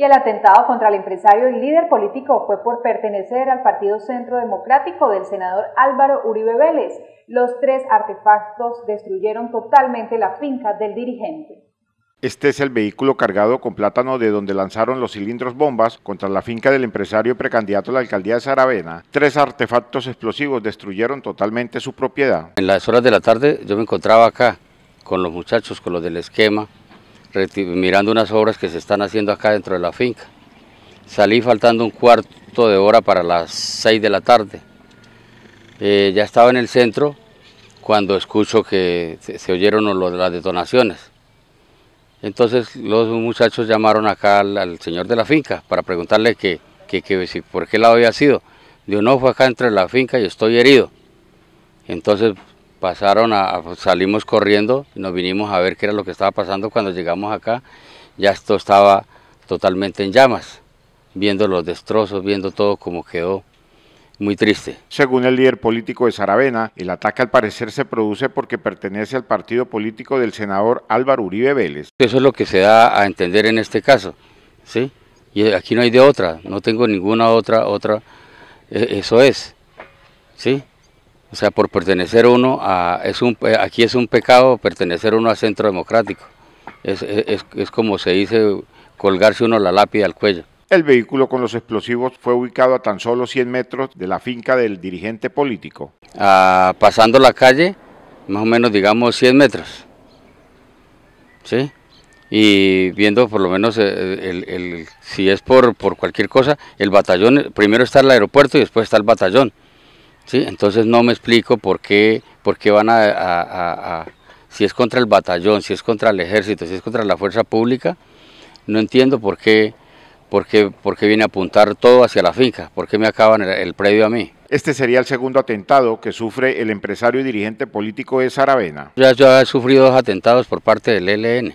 y el atentado contra el empresario y líder político fue por pertenecer al Partido Centro Democrático del senador Álvaro Uribe Vélez. Los tres artefactos destruyeron totalmente la finca del dirigente. Este es el vehículo cargado con plátano de donde lanzaron los cilindros bombas contra la finca del empresario precandidato a la alcaldía de Saravena. Tres artefactos explosivos destruyeron totalmente su propiedad. En las horas de la tarde yo me encontraba acá con los muchachos, con los del esquema, mirando unas obras que se están haciendo acá dentro de la finca. Salí faltando un cuarto de hora para las 6 de la tarde. Eh, ya estaba en el centro cuando escucho que se, oyeron las detonaciones. Entonces los muchachos llamaron acá al, señor de la finca para preguntarle que, por qué lado había sido. Dijo, no, fue acá entre la finca y estoy herido. Entonces pasaron a, salimos corriendo, nos vinimos a ver qué era lo que estaba pasando cuando llegamos acá, ya esto estaba totalmente en llamas, viendo los destrozos, viendo todo como quedó muy triste. Según el líder político de Saravena, el ataque al parecer se produce porque pertenece al partido político del senador Álvaro Uribe Vélez. Eso es lo que se da a entender en este caso, ¿sí? Y aquí no hay de otra, no tengo ninguna otra, otra, e, eso es, ¿sí? O sea, por pertenecer uno a... Es un, eh, aquí es un pecado pertenecer uno a Centro Democrático. Es, como se dice, colgarse uno la lápida al cuello. El vehículo con los explosivos fue ubicado a tan solo 100 metros de la finca del dirigente político. pasando la calle, más o menos digamos 100 metros. ¿Sí? Y viendo por lo menos, eh, si es por, por cualquier cosa, el batallón, primero está el aeropuerto y después está el batallón. Entonces no me explico por qué, por qué van a, si es contra el batallón, si es contra el ejército, si es contra la fuerza pública, no entiendo por qué, por qué, por viene a apuntar todo hacia la finca, por qué me acaban el, predio a mí. Este sería el segundo atentado que sufre el empresario y dirigente político de Saravena. Ya yo he sufrido dos atentados por parte del ELN.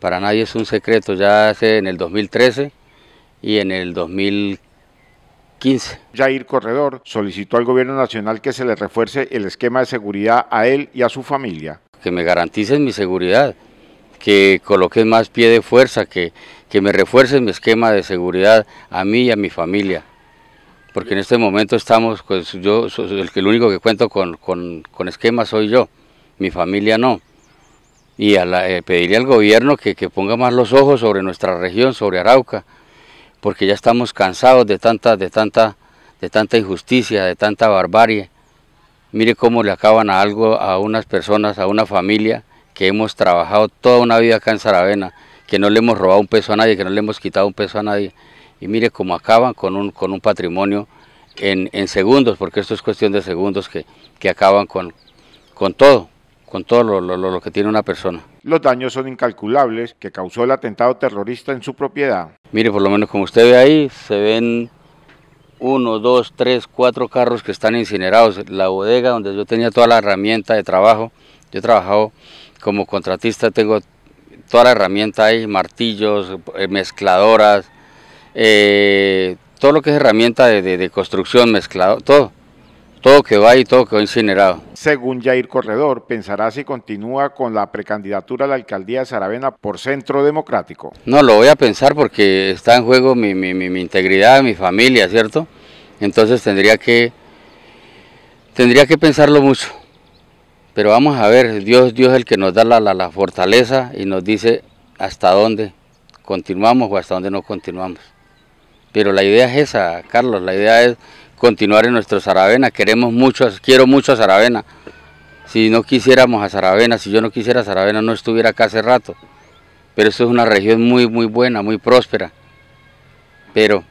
Para nadie es un secreto, ya hace en el 2013 y en el 2014, Jair Corredor solicitó al gobierno nacional que se le refuerce el esquema de seguridad a él y a su familia. Que me garanticen mi seguridad, que coloquen más pie de fuerza, que, que me refuercen mi esquema de seguridad a mí y a mi familia. Porque en este momento estamos, pues yo, el, único que cuento con, esquema soy yo, mi familia no y a eh, al gobierno que, que, ponga más los ojos sobre nuestra región, sobre Arauca porque ya estamos cansados de tanta, de tanta, de tanta injusticia, de tanta barbarie. Mire cómo le acaban a algo a unas personas, a una familia que hemos trabajado toda una vida acá en Saravena, que no le hemos robado un peso a nadie, que no le hemos quitado un peso a nadie. Y mire cómo acaban con un, con un patrimonio en, segundos, porque esto es cuestión de segundos que, acaban con, con todo con todo lo, que tiene una persona. Los daños son incalculables que causó el atentado terrorista en su propiedad. Mire, por lo menos como usted ve ahí, se ven uno, dos, tres, cuatro carros que están incinerados. La bodega donde yo tenía toda la herramienta de trabajo, yo he trabajado como contratista, tengo toda la herramienta ahí, martillos, eh, mezcladoras, eh, todo lo que es herramienta de, de construcción, mezclado, todo todo que va y todo que va incinerado. Según Jair Corredor, pensará si continúa con la precandidatura a la alcaldía de Saravena por Centro Democrático. No, lo voy a pensar porque está en juego mi, integridad, mi familia, ¿cierto? Entonces tendría que, tendría que pensarlo mucho. Pero vamos a ver, Dios, Dios es el que nos da la, la, la fortaleza y nos dice hasta dónde continuamos o hasta dónde no continuamos. Pero la idea es esa, Carlos, la idea es continuar en nuestro Saravena. Queremos mucho, quiero mucho a Saravena. Si no quisiéramos a Saravena, si yo no quisiera a Saravena, no estuviera acá hace rato. Pero esto es una región muy, muy buena, muy próspera. Pero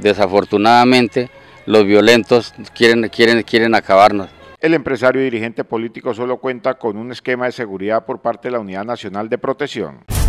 desafortunadamente los violentos quieren, quieren, quieren acabarnos. El empresario y dirigente político solo cuenta con un esquema de seguridad por parte de la Unidad Nacional de Protección.